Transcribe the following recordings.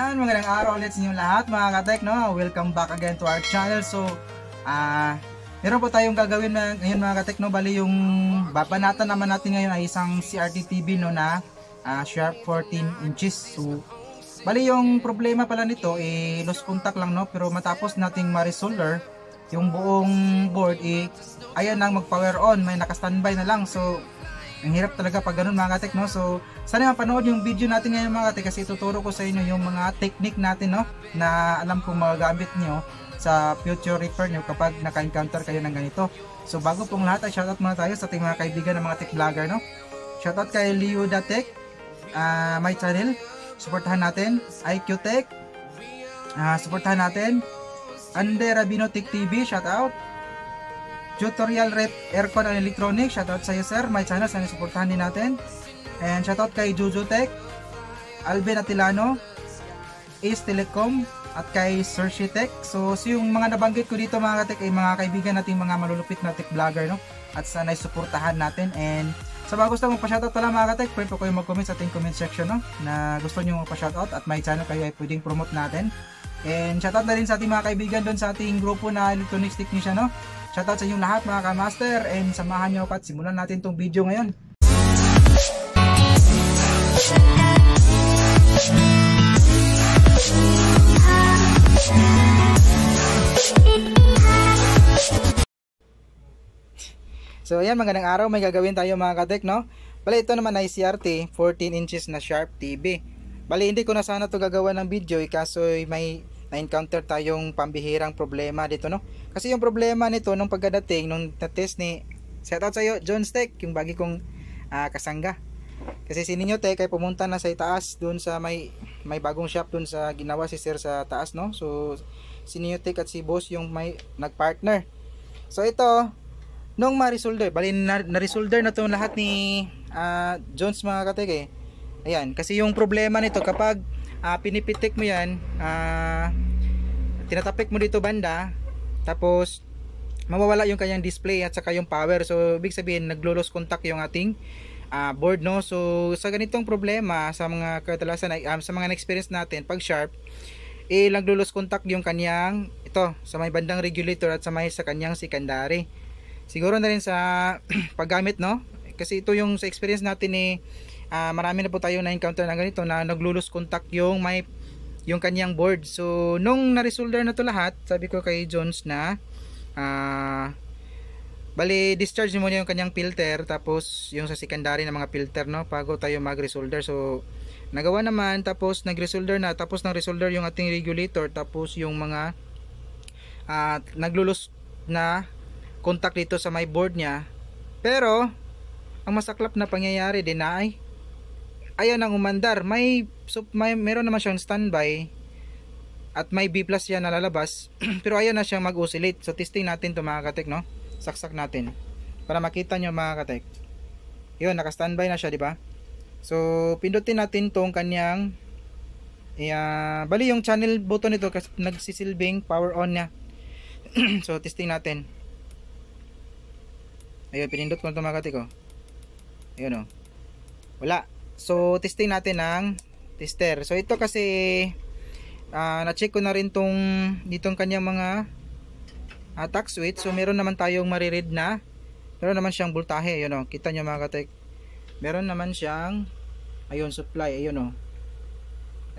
Yan, magandang araw ulit sa inyo lahat mga katek, no? Welcome back again to our channel. So, ah, uh, meron po tayong gagawin na, ngayon mga katek, no? Bali yung babanatan naman natin ngayon ay isang CRT TV, no? Na uh, sharp 14 inches. So, bali yung problema pala nito, eh, lost contact lang, no? Pero matapos nating ma-resolder, yung buong board, eh, ayan lang mag-power on, may naka-standby na lang. So, ang hirap talaga pag ganun mga katek no. So sana mapanood yung video natin ngayon mga katek kasi ituturo ko sa inyo yung mga technique natin no na alam kong magagamit nyo sa future refer nyo kapag naka-encounter kayo ng ganito. So bago pong lahat ay shoutout muna tayo sa ating mga kaibigan ng mga tech vlogger no. Shoutout kay Leo Datek, uh, ah, my channel. Suportahan natin IQ Tech. Uh, suportahan natin Ande Rabino Tech TV, shoutout. Tutorial Red Aircon and Electronics. Shoutout sa iyo sir. My channel. Sana supportahan din natin. And shoutout kay Juju Tech, Alvin Atilano, Ace Telecom, at kay Sergi Tech. So, so yung mga nabanggit ko dito mga katek ay mga kaibigan natin mga malulupit na tech vlogger. No? At sana supportahan natin. And sa mga gusto mong pa-shoutout pala mga ka-tech, pwede po kayo mag-comment sa ating comment section no? na gusto nyo pa-shoutout at my channel kayo ay pwedeng promote natin. And shoutout na rin sa ating mga kaibigan doon sa ating grupo na electronics technician no? Shoutout sa inyong lahat mga kamaster and samahan nyo ako at simulan natin tong video ngayon. So ayan magandang araw may gagawin tayo mga katek no. Bale ito naman ay CRT 14 inches na sharp TV. Bale hindi ko na sana to gagawa ng video eh, kaso may na-encounter tayong pambihirang problema dito no. Kasi yung problema nito nung pagdating nung na-test ni shout out sa John Steck yung bagi kong uh, kasangga. Kasi si Ninyo Tech ay pumunta na sa itaas doon sa may may bagong shop doon sa ginawa si Sir sa taas no. So si Ninyo Tech at si Boss yung may nagpartner. So ito nung ma-resolder, bali na, na-resolder na 'tong lahat ni uh, Jones mga eh Ayan, kasi yung problema nito kapag uh, pinipitik mo yan uh, tinatapik mo dito banda tapos mawawala yung kanyang display at saka yung power so big sabihin naglo-lose contact yung ating uh, board no so sa ganitong problema sa mga katalasan um, sa mga experience natin pag sharp eh naglo-lose contact yung kanyang ito sa may bandang regulator at sa may sa kanyang secondary siguro na rin sa paggamit no kasi ito yung sa experience natin eh uh, marami na po tayo na-encounter na ganito na naglulus contact yung may yung kanyang board. So, nung na-resolder na to lahat, sabi ko kay Jones na uh, bali, discharge mo muna yung kanyang filter tapos yung sa secondary ng mga filter no, bago tayo mag-resolder. So, nagawa naman tapos nag-resolder na tapos nang resolder yung ating regulator tapos yung mga uh, ah, naglulus na contact dito sa my board niya pero ang masaklap na pangyayari din na ay ayaw nang umandar. May, so, may meron naman siyang standby at may B plus yan nalalabas pero ayaw na siyang mag-oscillate. So testing natin to mga katek no. Saksak natin para makita nyo mga katek. Yun, naka-standby na siya, di ba? So pindutin natin tong kanyang Yeah, bali yung channel button nito kasi nagsisilbing power on niya. so testing natin. Ayun, pinindot ko na tumagati ko. Oh. Ayun oh. Wala. So, testing natin ng tester. So, ito kasi uh, na-check ko na rin tong ditong kanyang mga uh, switch. So, meron naman tayong mariread na. Meron naman siyang voltahe. Ayun o. Oh. Kita nyo mga katek. Meron naman siyang ayun, supply. Ayun o. Oh.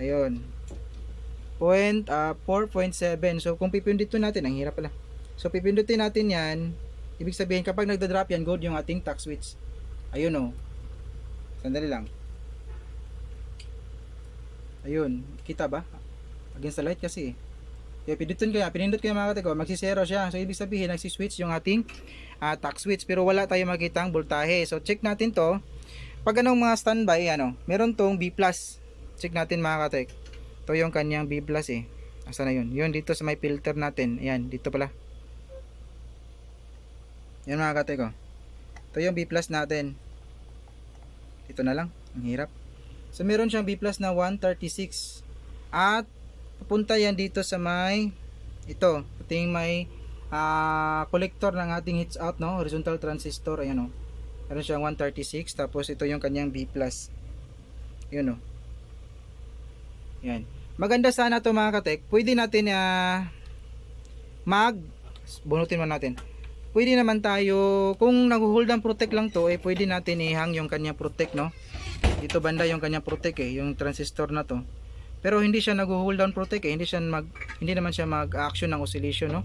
Ayun. Point, uh, ah, 4.7. So, kung pipindutin natin, ang hirap pala. So, pipindutin natin yan. Ibig sabihin, kapag nagda-drop yan, good yung ating tax switch. Ayun o. Oh. Sandali lang ayun kita ba against the light kasi eh. kaya pindutin ko, pinindot kaya mga kate ko magsisero siya so ibig sabihin nagsiswitch yung ating uh, ah, tax switch pero wala tayong makitang voltahe so check natin to pag anong mga standby ano meron tong B plus check natin mga katek to yung kanyang B plus eh asa na yun yun dito sa may filter natin ayan dito pala yun mga katek ko to yung B plus natin dito na lang ang hirap So meron siyang B plus na 136. At pupunta yan dito sa may ito, ating may uh, collector ng ating heats out no, horizontal transistor ayan oh. Meron siyang 136 tapos ito yung kanyang B plus. Yun oh. Yan. Maganda sana to mga katek. Pwede natin uh, mag bunutin man natin pwede naman tayo, kung nag-hold ang protect lang to, eh pwede natin ihang yung kanya protect, no? dito banda yung kanyang protect eh, yung transistor na to pero hindi siya nag-hold down protect eh, hindi siya mag hindi naman siya mag-action ng oscillation no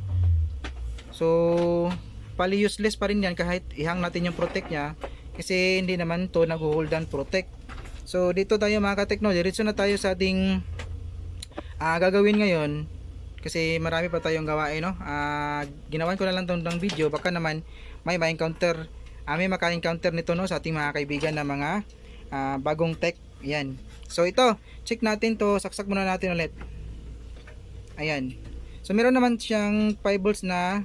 so pali useless pa rin yan kahit ihang natin yung protect niya kasi hindi naman to nag-hold down protect so dito tayo mga katekno diretso na tayo sa ating uh, gagawin ngayon kasi marami pa tayong gawain no uh, ginawan ko na lang itong video baka naman may ma-encounter uh, may maka-encounter nito no sa ating mga kaibigan na mga uh, bagong tech yan so ito check natin to saksak muna natin ulit ayan so meron naman siyang 5 volts na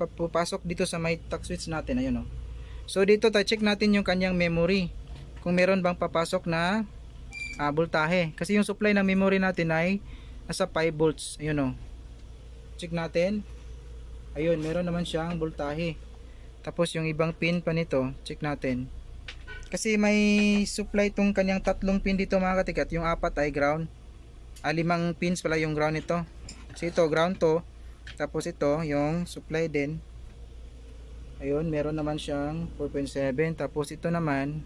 papasok dito sa may touch switch natin ayun oh. so dito ta check natin yung kanyang memory kung meron bang papasok na uh, voltahe kasi yung supply ng memory natin ay nasa 5 volts ayun oh. check natin ayun meron naman siyang voltahe tapos yung ibang pin pa nito check natin kasi may supply tong kanyang tatlong pin dito mga katikat. Yung apat ay ground. Ah, limang pins pala yung ground ito. kasi ito, ground to. Tapos ito, yung supply din. Ayun, meron naman siyang 4.7. Tapos ito naman,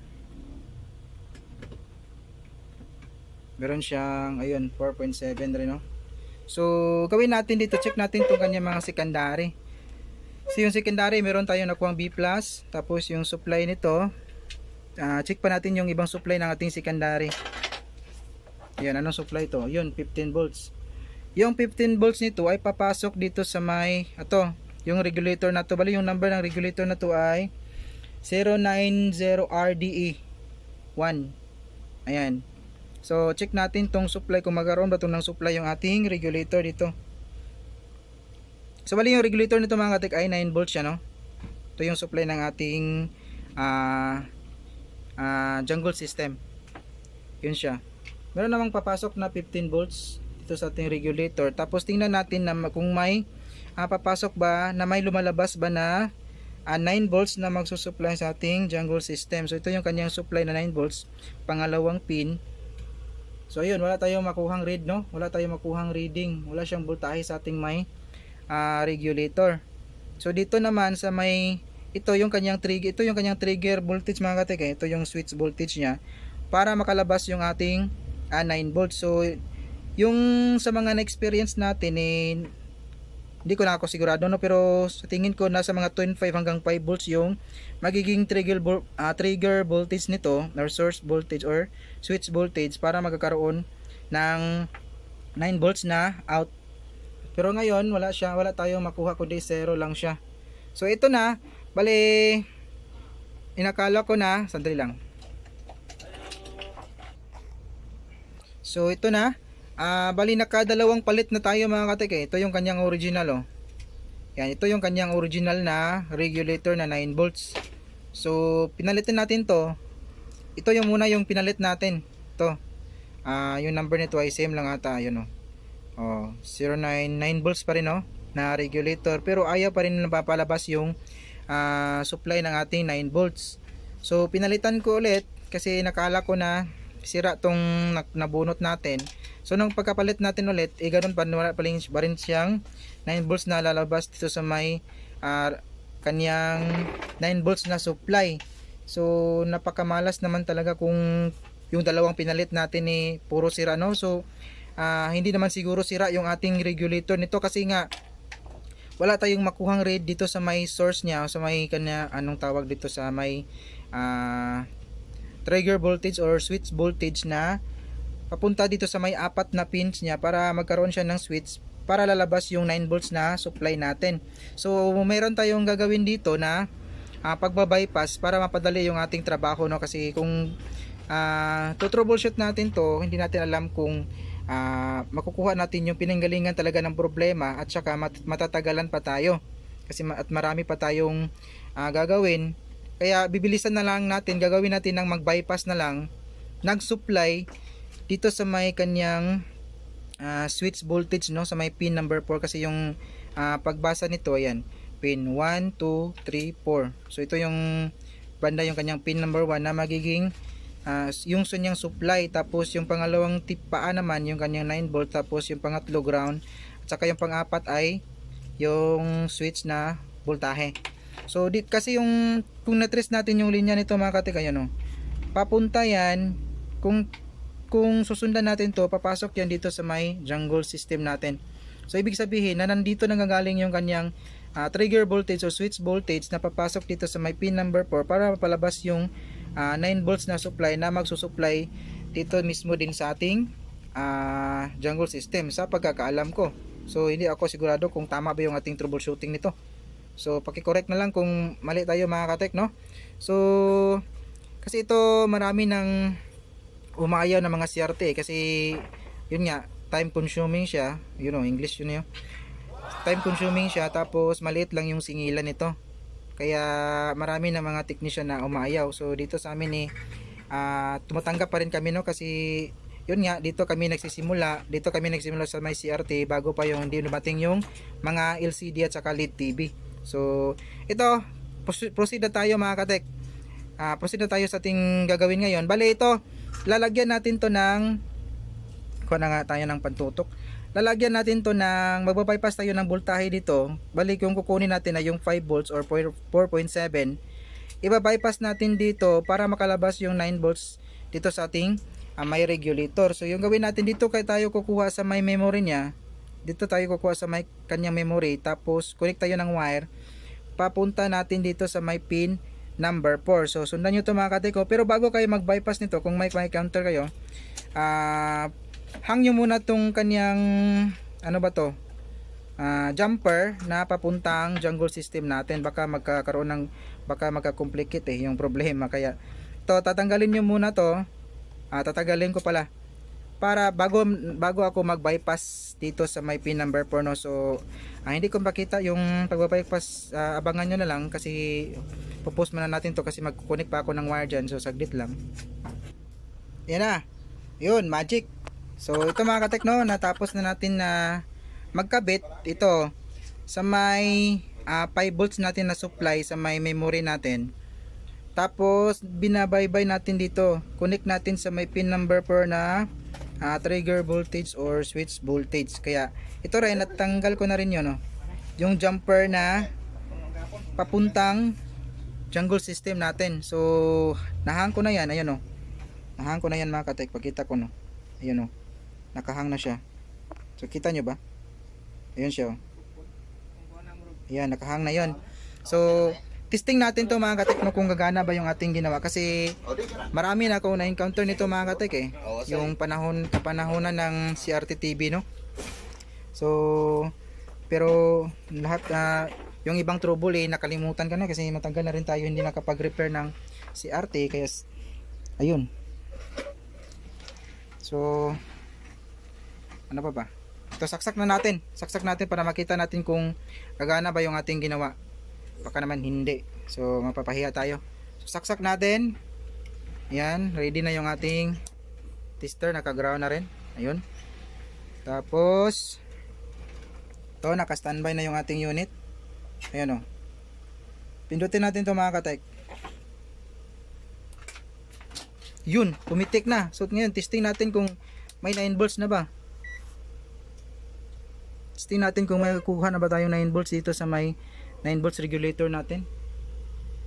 meron siyang, ayun, 4.7 rin, no? So, gawin natin dito. Check natin itong kanyang mga secondary. So, yung secondary, meron tayong nakuhang B+. Tapos, yung supply nito, uh, check pa natin yung ibang supply ng ating secondary yan anong supply to yun 15 volts yung 15 volts nito ay papasok dito sa may ato yung regulator na to bali yung number ng regulator na to ay 090RDE 1 e. ayan so check natin tong supply kung magkaroon ba ng supply yung ating regulator dito so bali yung regulator nito mga katik ay 9 volts sya no ito yung supply ng ating ah uh, uh, jungle system yun siya meron namang papasok na 15 volts dito sa ating regulator tapos tingnan natin na kung may uh, papasok ba na may lumalabas ba na uh, ah, 9 volts na magsusupply sa ating jungle system so ito yung kanyang supply na 9 volts pangalawang pin so yun wala tayong makuhang read no wala tayong makuhang reading wala siyang voltahe sa ating may uh, regulator so dito naman sa may ito yung kanyang trigger ito yung kanyang trigger voltage mga katek eh. ito yung switch voltage niya para makalabas yung ating ah, 9 volts so yung sa mga na-experience natin eh, hindi ko na ako sigurado no pero sa tingin ko nasa mga 2.5 hanggang 5 volts yung magiging trigger uh, trigger voltage nito or source voltage or switch voltage para magkakaroon ng 9 volts na out pero ngayon wala siya wala tayong makuha kundi 0 lang siya so ito na Bali, inakala ko na, sandali lang. So ito na, uh, ah, bali nakadalawang palit na tayo mga katike. Eh. Ito yung kanyang original oh. Yan, ito yung kanyang original na regulator na 9 volts. So pinalitan natin to. Ito yung muna yung pinalit natin. Ito. Uh, yung number nito ay same lang ata, ayun oh. Oh, 09, 9 volts pa rin oh na regulator pero ayaw pa rin papalabas yung uh, supply ng ating 9 volts so pinalitan ko ulit kasi nakala ko na sira tong nabunot natin so nung pagkapalit natin ulit eh ganun pa wala pa rin, pa rin siyang 9 volts na lalabas dito sa may uh, kanyang 9 volts na supply so napakamalas naman talaga kung yung dalawang pinalit natin ni eh, puro sira no so uh, hindi naman siguro sira yung ating regulator nito kasi nga wala tayong makuhang read dito sa may source niya o sa may kanya anong tawag dito sa may uh, trigger voltage or switch voltage na papunta dito sa may apat na pins niya para magkaroon siya ng switch para lalabas yung 9 volts na supply natin. So meron tayong gagawin dito na uh, pagbabypass para mapadali yung ating trabaho no kasi kung uh, to troubleshoot natin to hindi natin alam kung uh, makukuha natin yung pinanggalingan talaga ng problema at saka mat matatagalan pa tayo kasi ma at marami pa tayong uh, gagawin kaya bibilisan na lang natin gagawin natin ng mag-bypass na lang nag-supply dito sa may kanyang uh, switch voltage no sa may pin number 4 kasi yung uh, pagbasa nito ayan pin 1 2 3 4 so ito yung banda yung kanyang pin number 1 na magiging uh, yung sunyang supply tapos yung pangalawang tip paa naman yung kanyang 9 volt tapos yung pangatlo ground at saka yung pangapat ay yung switch na voltahe so di, kasi yung kung na natin yung linya nito mga katika yun o papunta yan kung kung susundan natin to papasok yan dito sa may jungle system natin so ibig sabihin na nandito nanggagaling yung kanyang uh, trigger voltage o switch voltage na papasok dito sa may pin number 4 para mapalabas yung uh, ah, 9 volts na supply na magsusupply dito mismo din sa ating uh, jungle system sa pagkakaalam ko so hindi ako sigurado kung tama ba yung ating troubleshooting nito so pakicorrect na lang kung mali tayo mga katek no so kasi ito marami ng umayaw ng mga CRT kasi yun nga time consuming siya you know English yun yun time consuming siya tapos maliit lang yung singilan nito kaya marami na mga technician na umaayaw. So dito sa amin eh uh, tumatanggap pa rin kami no kasi yun nga dito kami nagsisimula dito kami nagsimula sa may CRT bago pa yung hindi nabating yung mga LCD at saka LED TV so ito proceed na tayo mga katek uh, ah, proceed na tayo sa ating gagawin ngayon bali ito lalagyan natin to ng kuha na nga tayo ng pantutok lalagyan natin to ng magbabypass tayo ng voltahe dito balik yung kukunin natin na yung 5 volts or 4.7 ibabypass natin dito para makalabas yung 9 volts dito sa ating uh, may regulator so yung gawin natin dito kay tayo kukuha sa may memory niya dito tayo kukuha sa may kanyang memory tapos connect tayo ng wire papunta natin dito sa may pin number 4 so sundan nyo to mga katiko pero bago kayo mag bypass nito kung may, may counter kayo ah uh, hang nyo muna tong kanyang ano ba to uh, jumper na papuntang jungle system natin baka magkakaroon ng baka magka-complicate eh yung problema kaya to tatanggalin nyo muna to uh, tatanggalin ko pala para bago bago ako mag-bypass dito sa my pin number 4 no so ah, hindi ko makita yung pagbabypass ah, abangan nyo na lang kasi pupost muna natin to kasi magkukunik pa ako ng wire dyan so saglit lang yan na yun magic So ito mga katekno, natapos na natin na magkabit ito sa may uh, ah, 5 volts natin na supply sa may memory natin. Tapos binabaybay natin dito, connect natin sa may pin number 4 na uh, trigger voltage or switch voltage. Kaya ito rin natanggal ko na rin 'yon, no. Yung jumper na papuntang jungle system natin. So nahang ko na 'yan, ayun oh. No? Nahang ko na 'yan mga katek, pakita ko no. Ayun oh nakahang na siya so kita nyo ba ayun siya oh. Ayan, nakahang na yon. So, testing natin to mga katek no, kung gagana ba yung ating ginawa. Kasi marami na akong na-encounter nito mga katek eh. Yung panahon, kapanahonan ng CRT TV no. So, pero lahat na uh, yung ibang trouble eh, nakalimutan ka na kasi matanggal na rin tayo hindi nakapag-repair ng CRT. Kaya, ayun. So, ano pa ba ito saksak na natin saksak natin para makita natin kung kagana ba yung ating ginawa baka naman hindi so mapapahiya tayo so saksak natin yan ready na yung ating tester naka ground na rin ayun tapos to naka standby na yung ating unit ayun o oh. pindutin natin to mga katek yun pumitik na so ngayon testing natin kung may 9 volts na ba Let's natin kung may kukuha na ba tayong 9 volts dito sa may 9 volts regulator natin.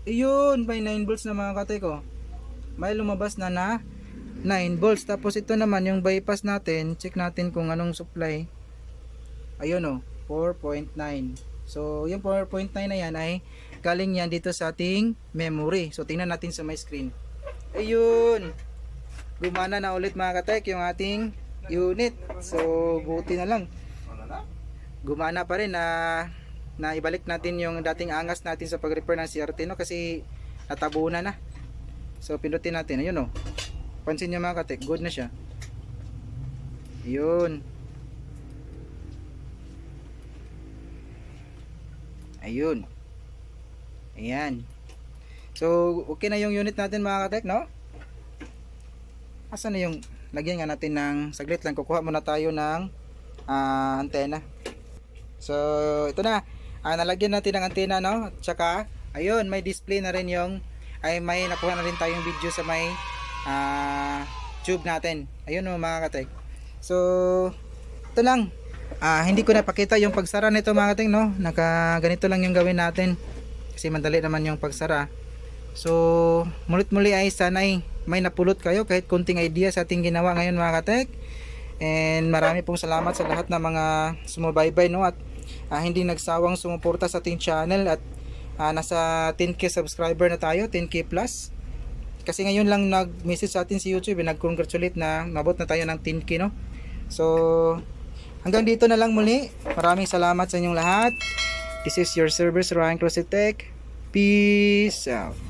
Ayun, may 9 volts na mga katay ko. May lumabas na na 9 volts. Tapos ito naman yung bypass natin. Check natin kung anong supply. Ayun o, oh, 4.9. So, yung 4.9 na yan ay galing yan dito sa ating memory. So, tingnan natin sa my screen. Ayun! Gumana na ulit mga katay yung ating unit. So, buti na lang gumana pa rin na na ibalik natin yung dating angas natin sa pag-repair ng CRT no kasi natabunan na. So pindutin natin. Ayun oh. Pansin niyo mga katek, good na siya. Ayun. Ayun. Ayan. So okay na yung unit natin mga katek no? Asa na yung lagyan nga natin ng saglit lang kukuha muna tayo ng uh, antena. So, ito na. Ah, nalagyan natin ng antena, no? Tsaka, ayun, may display na rin yung, ay may nakuha na rin tayong video sa may ah, tube natin. Ayun, mga katay. So, ito lang. Ah, hindi ko napakita yung pagsara nito mga katay, no? Naka, ganito lang yung gawin natin. Kasi madali naman yung pagsara. So, mulit-muli ay sanay may napulot kayo kahit kunting idea sa ating ginawa ngayon mga katek. And marami pong salamat sa lahat ng mga sumubaybay no at uh, hindi nagsawang sumuporta sa ating channel at uh, nasa 10k subscriber na tayo, 10k plus. Kasi ngayon lang nag-message sa atin si YouTube, eh, nag-congratulate na mabot na tayo ng 10k no. So hanggang dito na lang muli. Maraming salamat sa inyong lahat. This is your server Ryan Crosetech. Peace out.